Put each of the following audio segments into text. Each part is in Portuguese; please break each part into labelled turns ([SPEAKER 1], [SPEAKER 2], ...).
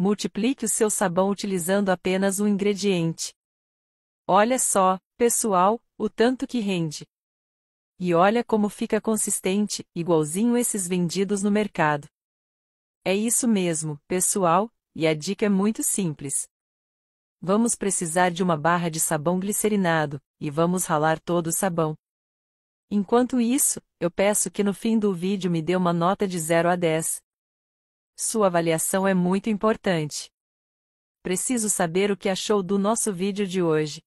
[SPEAKER 1] Multiplique o seu sabão utilizando apenas um ingrediente. Olha só, pessoal, o tanto que rende. E olha como fica consistente, igualzinho esses vendidos no mercado. É isso mesmo, pessoal, e a dica é muito simples. Vamos precisar de uma barra de sabão glicerinado, e vamos ralar todo o sabão. Enquanto isso, eu peço que no fim do vídeo me dê uma nota de 0 a 10, sua avaliação é muito importante. Preciso saber o que achou do nosso vídeo de hoje.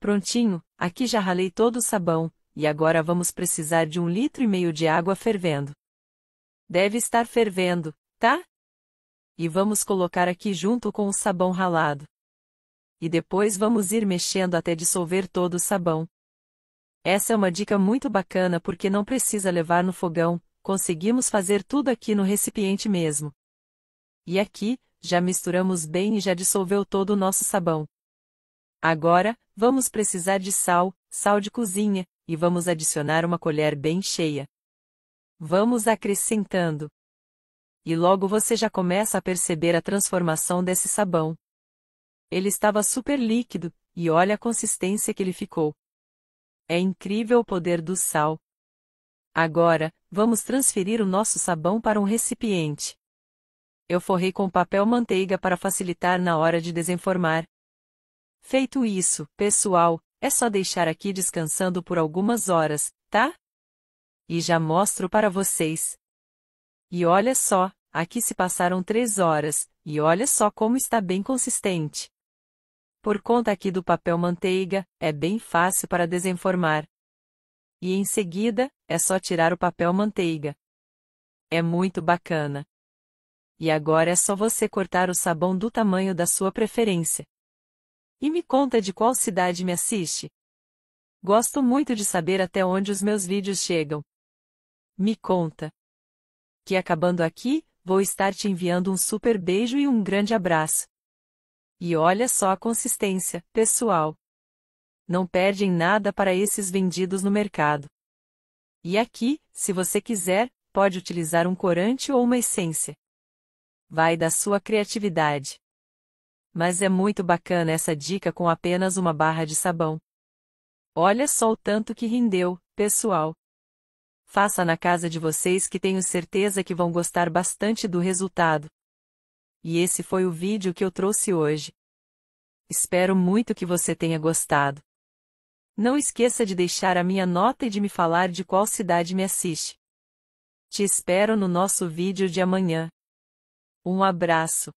[SPEAKER 1] Prontinho, aqui já ralei todo o sabão, e agora vamos precisar de um litro e meio de água fervendo. Deve estar fervendo, tá? E vamos colocar aqui junto com o sabão ralado. E depois vamos ir mexendo até dissolver todo o sabão. Essa é uma dica muito bacana porque não precisa levar no fogão, conseguimos fazer tudo aqui no recipiente mesmo. E aqui, já misturamos bem e já dissolveu todo o nosso sabão. Agora, vamos precisar de sal, sal de cozinha, e vamos adicionar uma colher bem cheia. Vamos acrescentando. E logo você já começa a perceber a transformação desse sabão. Ele estava super líquido, e olha a consistência que ele ficou. É incrível o poder do sal. Agora, vamos transferir o nosso sabão para um recipiente. Eu forrei com papel manteiga para facilitar na hora de desenformar. Feito isso, pessoal, é só deixar aqui descansando por algumas horas, tá? E já mostro para vocês. E olha só, aqui se passaram 3 horas, e olha só como está bem consistente. Por conta aqui do papel manteiga, é bem fácil para desenformar. E em seguida, é só tirar o papel manteiga. É muito bacana. E agora é só você cortar o sabão do tamanho da sua preferência. E me conta de qual cidade me assiste. Gosto muito de saber até onde os meus vídeos chegam. Me conta. Que acabando aqui, vou estar te enviando um super beijo e um grande abraço. E olha só a consistência, pessoal não perdem nada para esses vendidos no mercado. E aqui, se você quiser, pode utilizar um corante ou uma essência. Vai da sua criatividade. Mas é muito bacana essa dica com apenas uma barra de sabão. Olha só o tanto que rendeu, pessoal. Faça na casa de vocês que tenho certeza que vão gostar bastante do resultado. E esse foi o vídeo que eu trouxe hoje. Espero muito que você tenha gostado. Não esqueça de deixar a minha nota e de me falar de qual cidade me assiste. Te espero no nosso vídeo de amanhã. Um abraço.